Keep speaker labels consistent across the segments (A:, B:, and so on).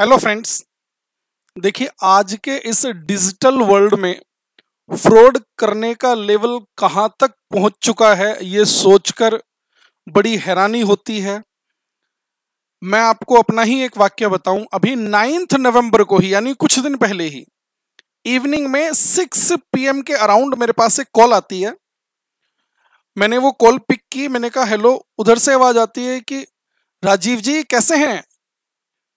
A: hello friends देखिए आज के इस डिजिटल वर्ल्ड में फ्रॉड करने का लेवल कहाँ तक पहुंच चुका है ये सोचकर बड़ी हैरानी होती है मैं आपको अपना ही एक वाक्य बताऊं अभी नाइन्थ नवंबर को ही यानी कुछ दिन पहले ही इवनिंग में सिक्स पीएम के अराउंड मेरे पास एक कॉल आती है मैंने वो कॉल पिक की मैंने कहा हेलो उधर से आवाज आती है कि राजीव जी कैसे हैं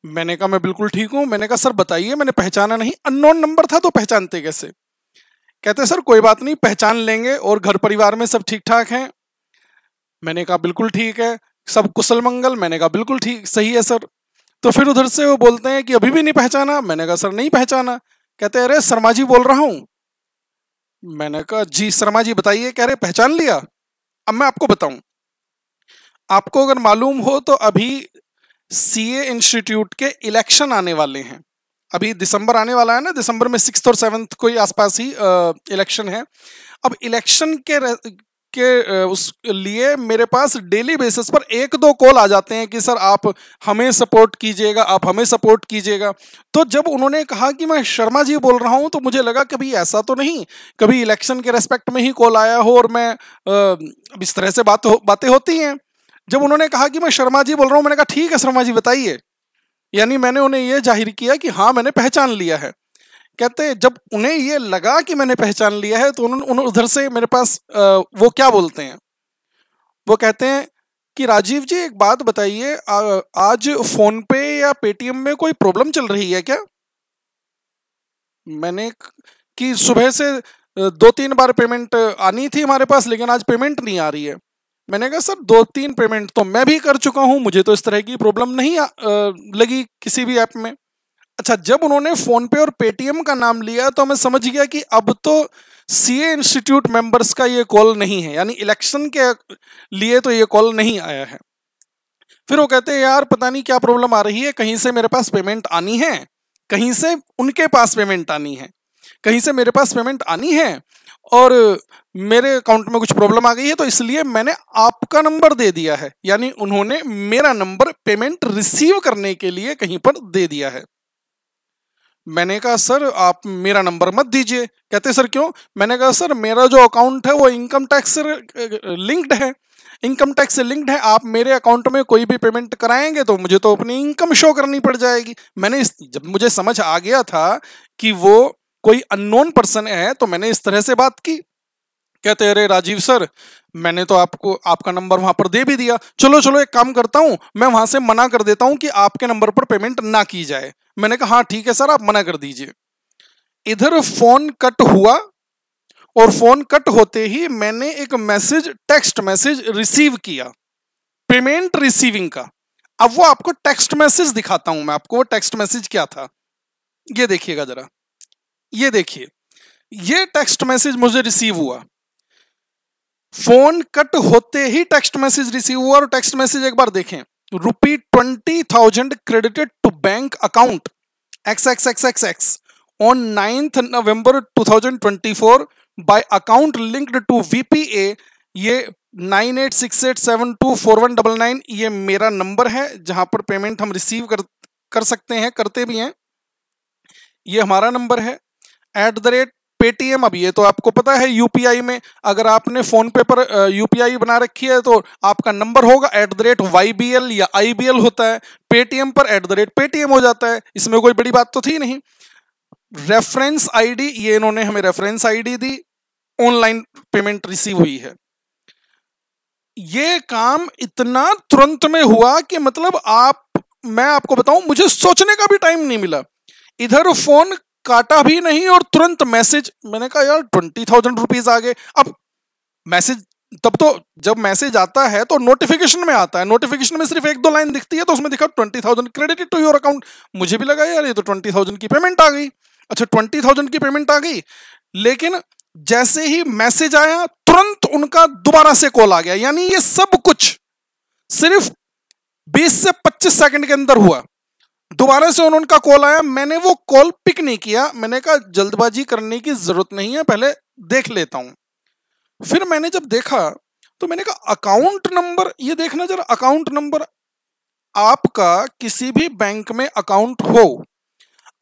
A: मैंने कहा मैं बिल्कुल ठीक हूँ मैंने कहा सर बताइए मैंने पहचाना नहीं अननोन नंबर था तो पहचानते कैसे कहते सर कोई बात नहीं पहचान लेंगे और घर परिवार में सब ठीक ठाक हैं मैंने कहा बिल्कुल ठीक है सब कुशल मंगल मैंने कहा बिल्कुल ठीक सही है सर तो फिर उधर से वो बोलते हैं कि अभी भी नहीं पहचाना मैंने कहा सर नहीं पहचाना कहते अरे शर्मा जी बोल रहा हूँ मैंने कहा जी शर्मा जी बताइए कह रहे पहचान लिया अब मैं आपको बताऊं आपको अगर मालूम हो तो अभी सी ए इंस्टीट्यूट के इलेक्शन आने वाले हैं अभी दिसंबर आने वाला है ना दिसंबर में सिक्स और सेवन्थ को ही आसपास ही इलेक्शन है अब इलेक्शन के के उस लिए मेरे पास डेली बेसिस पर एक दो कॉल आ जाते हैं कि सर आप हमें सपोर्ट कीजिएगा आप हमें सपोर्ट कीजिएगा तो जब उन्होंने कहा कि मैं शर्मा जी बोल रहा हूं तो मुझे लगा कभी ऐसा तो नहीं कभी इलेक्शन के रेस्पेक्ट में ही कॉल आया हो और मैं अब इस तरह से बात हो बातें होती हैं जब उन्होंने कहा कि मैं शर्मा जी बोल रहा हूँ मैंने कहा ठीक है शर्मा जी बताइए यानी मैंने उन्हें यह जाहिर किया कि हाँ मैंने पहचान लिया है कहते जब उन्हें ये लगा कि मैंने पहचान लिया है तो उन्होंने उधर से मेरे पास वो क्या बोलते हैं वो कहते हैं कि राजीव जी एक बात बताइए आज फोन पे या पेटीएम में कोई प्रॉब्लम चल रही है क्या मैंने कि सुबह से दो तीन बार पेमेंट आनी थी हमारे पास लेकिन आज पेमेंट नहीं आ रही है मैंने कहा सर दो तीन पेमेंट तो मैं भी कर चुका हूँ मुझे तो इस तरह की प्रॉब्लम नहीं आ, लगी किसी भी ऐप में अच्छा जब उन्होंने फोन पे और पेटीएम का नाम लिया तो मैं समझ गया कि अब तो सी ए इंस्टीट्यूट मेंबर्स का ये कॉल नहीं है यानी इलेक्शन के लिए तो ये कॉल नहीं आया है फिर वो कहते हैं यार पता नहीं क्या प्रॉब्लम आ रही है कहीं से मेरे पास पेमेंट आनी है कहीं से उनके पास पेमेंट आनी है कहीं से मेरे पास पेमेंट आनी है और मेरे अकाउंट में कुछ प्रॉब्लम आ गई है तो इसलिए मैंने आपका नंबर दे दिया है यानी उन्होंने मेरा नंबर पेमेंट रिसीव करने के लिए कहीं पर दे दिया है मैंने कहा सर आप मेरा नंबर मत दीजिए कहते सर क्यों मैंने कहा सर मेरा जो अकाउंट है वो इनकम टैक्स से लिंक्ड है इनकम टैक्स से लिंक्ड है आप मेरे अकाउंट में कोई भी पेमेंट कराएंगे तो मुझे तो अपनी इनकम शो करनी पड़ जाएगी मैंने जब मुझे समझ आ गया था कि वो कोई अननोन पर्सन है तो मैंने इस तरह से बात की कहते अरे राजीव सर मैंने तो आपको आपका नंबर वहां पर दे भी दिया चलो चलो एक काम करता हूं मैं वहां से मना कर देता हूं कि आपके नंबर पर पेमेंट ना की जाए मैंने कहा हाँ ठीक है सर आप मना कर दीजिए इधर फोन कट हुआ और फोन कट होते ही मैंने एक मैसेज टेक्स्ट मैसेज रिसीव किया पेमेंट रिसीविंग का अब वो आपको टेक्स्ट मैसेज दिखाता हूं मैं आपको वो टेक्स्ट मैसेज क्या था ये देखिएगा जरा ये देखिए ये टेक्स्ट मैसेज मुझे रिसीव हुआ फोन कट होते ही टेक्स्ट मैसेज रिसीव हुआ और टेक्स्ट मैसेज एक बार देखें rupee twenty thousand credited to bank account X X X X X on ninth November two thousand twenty four by account linked to VPA ये nine eight six eight seven two four one double nine ये मेरा number है जहां पर payment हम receive कर कर सकते हैं करते भी हैं ये हमारा नंबर है एट द रेट पेटीएम अब ये तो आपको पता है यूपीआई में अगर आपने फोन पे पर यूपीआई बना रखी है तो आपका नंबर होगा at the rate Y B L या आई बी एल होता है पेटीएम पर एट द रेट पेटीएम हो जाता है इसमें कोई बड़ी बात तो थी नहीं रेफरेंस आईडी ये इन्होंने हमें रेफरेंस आईडी दी ऑनलाइन पेमेंट रिसीव हुई है ये काम इतना तुरंत में हुआ कि मतलब आप मैं आपको बताऊं मुझे सोचने का भी टाइम नहीं मिला इधर फोन काटा भी नहीं और तुरंत मैसेज मैंने कहा यार ट्वेंटी थाउजेंड रुपीज आ गए अब मैसेज तब तो जब मैसेज आता है तो नोटिफिकेशन में आता है नोटिफिकेशन में सिर्फ एक दो लाइन दिखती है तो उसमें दिखा twenty thousand credit to your account मुझे भी लगा यार ये तो ट्वेंटी थाउजेंड की पेमेंट आ गई अच्छा ट्वेंटी थाउजेंड की पेमेंट आ गई लेकिन जैसे ही मैसेज आया तुरंत उनका दोबारा से कॉल आ गया यानी ये सब कुछ सिर्फ बीस से पच्चीस सेकंड के अंदर हुआ दोबारा से उनका कॉल आया मैंने वो कॉल पिक नहीं किया मैंने कहा जल्दबाजी करने की जरूरत नहीं है पहले देख लेता हूं फिर मैंने जब देखा तो मैंने कहा अकाउंट नंबर ये देखना जरा अकाउंट नंबर आपका किसी भी बैंक में अकाउंट हो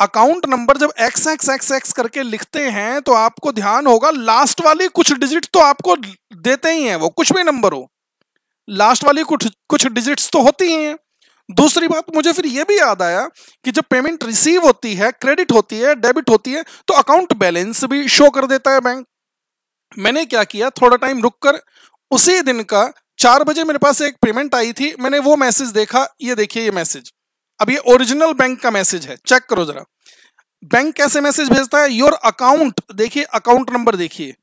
A: अकाउंट नंबर जब एक्स एक्स एक्स एक्स करके लिखते हैं तो आपको ध्यान होगा लास्ट वाली कुछ डिजिट तो आपको देते ही हैं वो कुछ भी नंबर हो लास्ट वाली कुछ कुछ डिजिट्स तो होती ही हैं दूसरी बात मुझे फिर यह भी याद आया कि जब पेमेंट रिसीव होती है क्रेडिट होती है डेबिट होती है तो अकाउंट बैलेंस भी शो कर देता है बैंक मैंने क्या किया थोड़ा टाइम रुक कर उसी दिन का चार बजे मेरे पास एक पेमेंट आई थी मैंने वो मैसेज देखा ये देखिए ये मैसेज अब ये ओरिजिनल बैंक का मैसेज है चेक करो जरा बैंक कैसे मैसेज भेजता है योर अकाउंट देखिए अकाउंट नंबर देखिए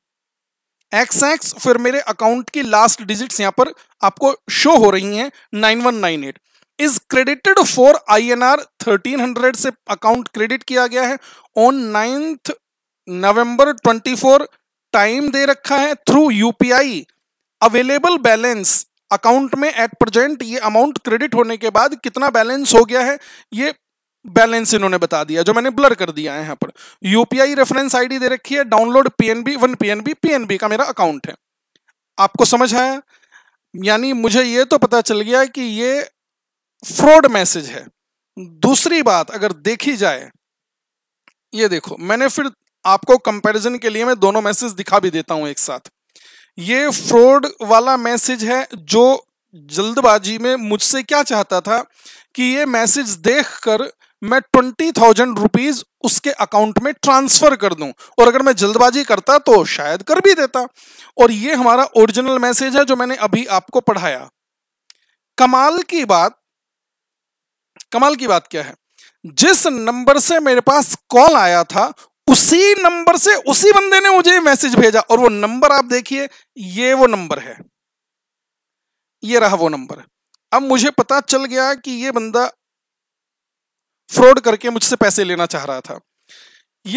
A: एक्स एक्स फिर मेरे अकाउंट की लास्ट डिजिट्स यहां पर आपको शो हो रही हैं eight is credited for I N R thirteen hundred से अकाउंट क्रेडिट किया गया है on ninth November twenty four time दे रखा है through UPI available balance account में एट प्रेजेंट ये अमाउंट क्रेडिट होने के बाद कितना बैलेंस हो गया है ये बैलेंस इन्होंने बता दिया जो मैंने ब्लर कर दिया है यहाँ पर यूपीआई रेफरेंस आईडी दे रखी है download PNB one PNB PNB का मेरा अकाउंट है आपको समझ आया यानी मुझे ये तो पता चल गया कि ये फ्रॉड मैसेज है दूसरी बात अगर देखी जाए ये देखो मैंने फिर आपको कंपैरिजन के लिए मैं दोनों मैसेज दिखा भी देता हूं एक साथ ये फ्रॉड वाला मैसेज है जो जल्दबाजी में मुझसे क्या चाहता था कि ये मैसेज देखकर मैं ट्वेंटी थाउजेंड रुपीज उसके अकाउंट में ट्रांसफर कर दूं और अगर मैं जल्दबाजी करता तो शायद कर भी देता और ये हमारा ओरिजिनल मैसेज है जो मैंने अभी आपको पढ़ाया कमाल की बात कमाल की बात क्या है जिस नंबर से मेरे पास कॉल आया था उसी नंबर से उसी बंदे ने मुझे मैसेज भेजा और वो नंबर आप देखिए ये वो नंबर है ये रहा वो नंबर अब मुझे पता चल गया कि ये बंदा फ्रॉड करके मुझसे पैसे लेना चाह रहा था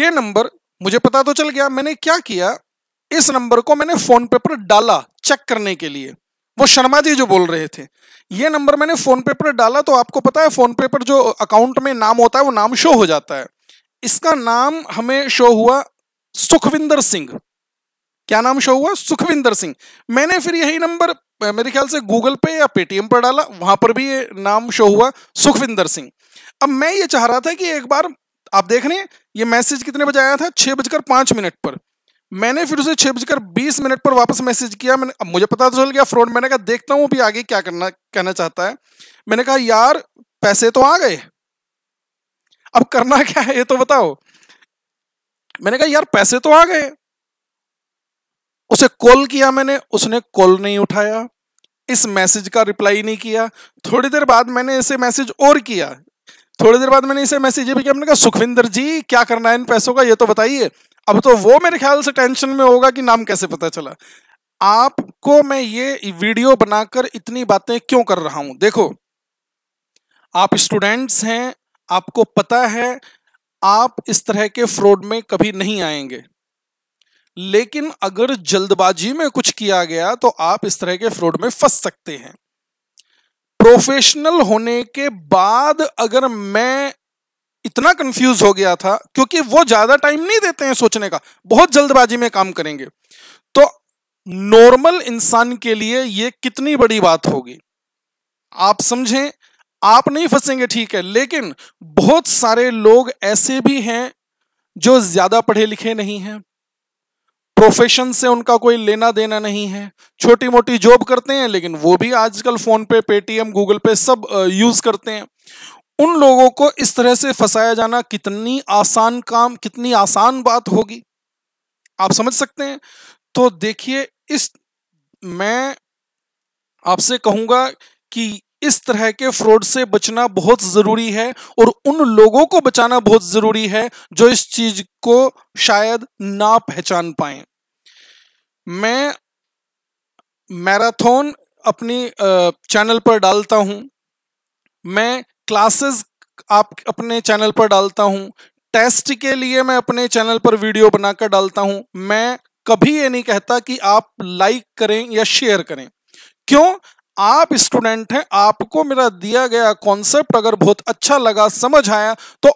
A: ये नंबर मुझे पता तो चल गया मैंने क्या किया इस नंबर को मैंने फोन पे पर डाला चेक करने के लिए वो शर्मा जी जो बोल रहे थे ये नंबर मैंने फोन पे पर डाला तो आपको पता है फोन पे पर जो अकाउंट में नाम होता है वो नाम शो हो जाता है इसका नाम हमें शो हुआ सुखविंदर सिंह क्या नाम शो हुआ सुखविंदर सिंह मैंने फिर यही नंबर मेरे ख्याल से गूगल पे या पेटीएम पर डाला वहां पर भी ये नाम शो हुआ सुखविंदर सिंह अब मैं ये चाह रहा था कि एक बार आप देख रहे हैं ये मैसेज कितने बजे आया था छह बजकर पांच मिनट पर मैंने फिर उसे छह बजकर बीस मिनट पर वापस मैसेज किया मैंने अब मुझे पता तो चल गया फ्रॉड मैंने कहा देखता हूँ भी आगे क्या करना कहना चाहता है मैंने कहा यार पैसे तो आ गए अब करना क्या है ये तो बताओ मैंने कहा यार पैसे तो आ गए उसे कॉल किया मैंने उसने कॉल नहीं उठाया इस मैसेज का रिप्लाई नहीं किया थोड़ी देर बाद मैंने इसे मैसेज और किया थोड़ी देर बाद मैंने इसे मैसेज ये भी किया मैंने कहा सुखविंदर जी क्या करना है इन पैसों का ये तो बताइए अब तो वो मेरे ख्याल से टेंशन में होगा कि नाम कैसे पता चला आपको मैं ये वीडियो बनाकर इतनी बातें क्यों कर रहा हूं देखो आप स्टूडेंट्स हैं आपको पता है आप इस तरह के फ्रॉड में कभी नहीं आएंगे लेकिन अगर जल्दबाजी में कुछ किया गया तो आप इस तरह के फ्रॉड में फंस सकते हैं प्रोफेशनल होने के बाद अगर मैं इतना कंफ्यूज हो गया था क्योंकि वो ज्यादा टाइम नहीं देते हैं सोचने का बहुत जल्दबाजी में काम करेंगे तो नॉर्मल इंसान के लिए ये कितनी बड़ी बात होगी आप समझें आप नहीं फंसेंगे ठीक है लेकिन बहुत सारे लोग ऐसे भी हैं जो ज्यादा पढ़े लिखे नहीं हैं प्रोफेशन से उनका कोई लेना देना नहीं है छोटी मोटी जॉब करते हैं लेकिन वो भी आजकल फोन पे पेटीएम गूगल पे सब यूज करते हैं उन लोगों को इस तरह से फंसाया जाना कितनी आसान काम कितनी आसान बात होगी आप समझ सकते हैं तो देखिए इस मैं आपसे कहूंगा कि इस तरह के फ्रॉड से बचना बहुत जरूरी है और उन लोगों को बचाना बहुत जरूरी है जो इस चीज को शायद ना पहचान पाए मैं मैराथन अपनी चैनल पर डालता हूं मैं क्लासेस आप अपने चैनल पर डालता हूँ टेस्ट के लिए मैं अपने चैनल पर वीडियो बनाकर डालता हूँ मैं कभी ये नहीं कहता कि आप लाइक करें या शेयर करें क्यों आप स्टूडेंट हैं आपको मेरा दिया गया कॉन्सेप्ट अगर बहुत अच्छा लगा समझ आया तो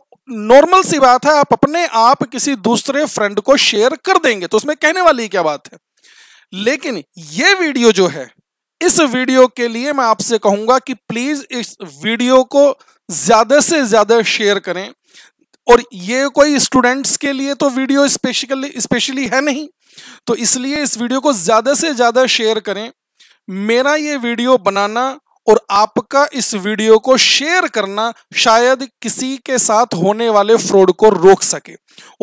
A: नॉर्मल सी बात है आप अपने आप किसी दूसरे फ्रेंड को शेयर कर देंगे तो उसमें कहने वाली क्या बात है लेकिन ये वीडियो जो है इस वीडियो के लिए मैं आपसे कहूंगा कि प्लीज इस वीडियो को ज्यादा से ज्यादा शेयर करें और ये कोई स्टूडेंट्स के लिए तो वीडियो स्पेशली स्पेशली है नहीं तो इसलिए इस वीडियो को ज्यादा से ज्यादा शेयर करें मेरा ये वीडियो बनाना और आपका इस वीडियो को शेयर करना शायद किसी के साथ होने वाले फ्रॉड को रोक सके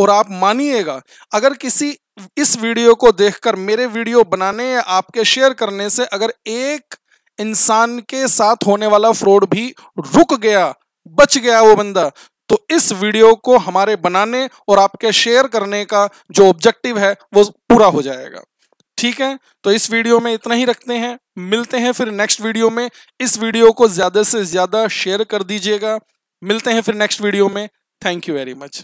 A: और आप मानिएगा अगर किसी इस वीडियो को देखकर मेरे वीडियो बनाने या आपके शेयर करने से अगर एक इंसान के साथ होने वाला फ्रॉड भी रुक गया बच गया वो बंदा तो इस वीडियो को हमारे बनाने और आपके शेयर करने का जो ऑब्जेक्टिव है वो पूरा हो जाएगा ठीक है तो इस वीडियो में इतना ही रखते हैं मिलते हैं फिर नेक्स्ट वीडियो में इस वीडियो को ज्यादा से ज्यादा शेयर कर दीजिएगा मिलते हैं फिर नेक्स्ट वीडियो में थैंक यू वेरी मच